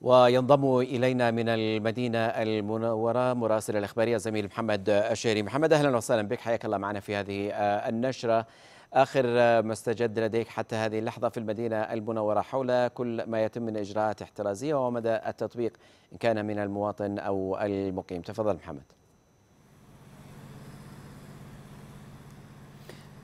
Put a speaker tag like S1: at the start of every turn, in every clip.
S1: وينضم إلينا من المدينة المنورة مراسل الإخبارية الزميل محمد الشهري محمد أهلا وسهلا بك حياك الله معنا في هذه آه، النشرة آخر آه، ما استجد لديك حتى هذه اللحظة في المدينة المنورة حول كل ما يتم من إجراءات احترازية ومدى التطبيق إن كان من المواطن أو المقيم تفضل محمد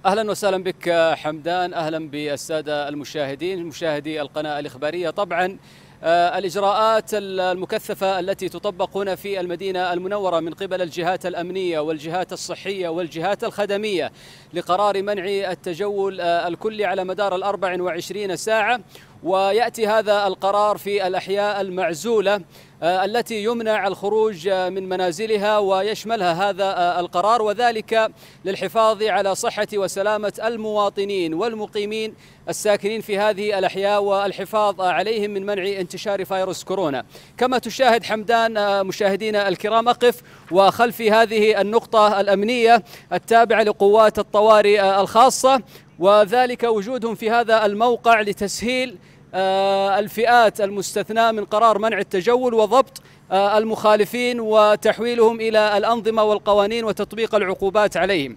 S2: اهلا وسهلا بك آه، حمدان اهلا بالساده المشاهدين مشاهدي القناه الاخباريه طبعا آه، الإجراءات المكثفة التي تطبق هنا في المدينة المنورة من قبل الجهات الأمنية والجهات الصحية والجهات الخدمية لقرار منع التجول آه، الكلي على مدار ال 24 ساعة ويأتي هذا القرار في الأحياء المعزولة آه، التي يمنع الخروج آه، من منازلها ويشملها هذا آه، القرار وذلك للحفاظ على صحة وسلامة المواطنين والمقيمين الساكنين في هذه الأحياء والحفاظ عليهم من منع انتشار فيروس كورونا كما تشاهد حمدان مشاهدينا الكرام أقف وخلفي هذه النقطة الأمنية التابعة لقوات الطوارئ الخاصة وذلك وجودهم في هذا الموقع لتسهيل آه، الفئات المستثناة من قرار منع التجول وضبط آه، المخالفين وتحويلهم إلى الأنظمة والقوانين وتطبيق العقوبات عليهم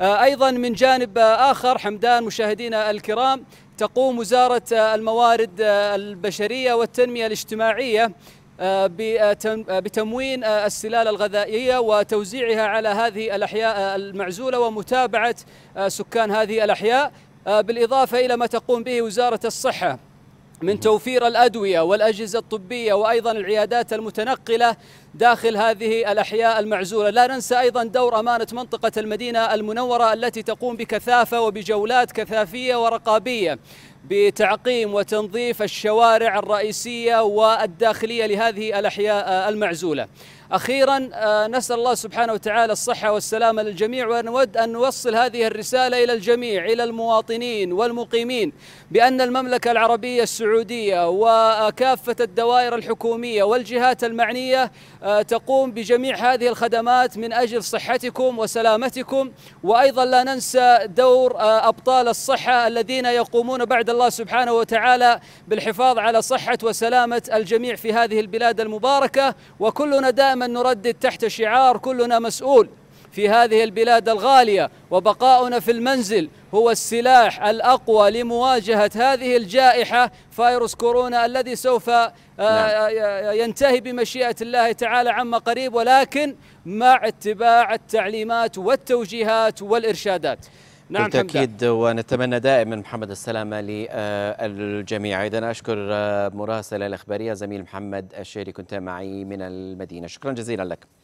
S2: آه، أيضا من جانب آخر حمدان مشاهدينا الكرام تقوم وزارة الموارد البشرية والتنمية الاجتماعية بتموين السلال الغذائية وتوزيعها على هذه الأحياء المعزولة ومتابعة سكان هذه الأحياء بالإضافة إلى ما تقوم به وزارة الصحة من توفير الأدوية والأجهزة الطبية وأيضا العيادات المتنقلة داخل هذه الأحياء المعزولة لا ننسى أيضا دور أمانة منطقة المدينة المنورة التي تقوم بكثافة وبجولات كثافية ورقابية بتعقيم وتنظيف الشوارع الرئيسية والداخلية لهذه الأحياء آه، المعزولة أخيرا آه، نسأل الله سبحانه وتعالى الصحة والسلامة للجميع ونود أن نوصل هذه الرسالة إلى الجميع إلى المواطنين والمقيمين بأن المملكة العربية السعودية وكافة الدوائر الحكومية والجهات المعنية آه، تقوم بجميع هذه الخدمات من أجل صحتكم وسلامتكم وأيضا لا ننسى دور أبطال الصحة الذين يقومون بعد الله سبحانه وتعالى بالحفاظ على صحة وسلامة الجميع في هذه البلاد المباركة وكلنا دائما نردد تحت شعار كلنا مسؤول في هذه البلاد الغالية وبقاؤنا في المنزل هو السلاح الأقوى لمواجهة هذه الجائحة فيروس كورونا الذي سوف آه، نعم. آه، آه، ينتهي بمشيئة الله تعالى عما قريب ولكن مع اتباع التعليمات والتوجيهات والإرشادات نعم بالتأكيد
S1: ونتمنى دائما محمد السلامة للجميع إذا أشكر مراسل الأخبارية زميل محمد الشيري كنت معي من المدينة شكرا جزيلا لك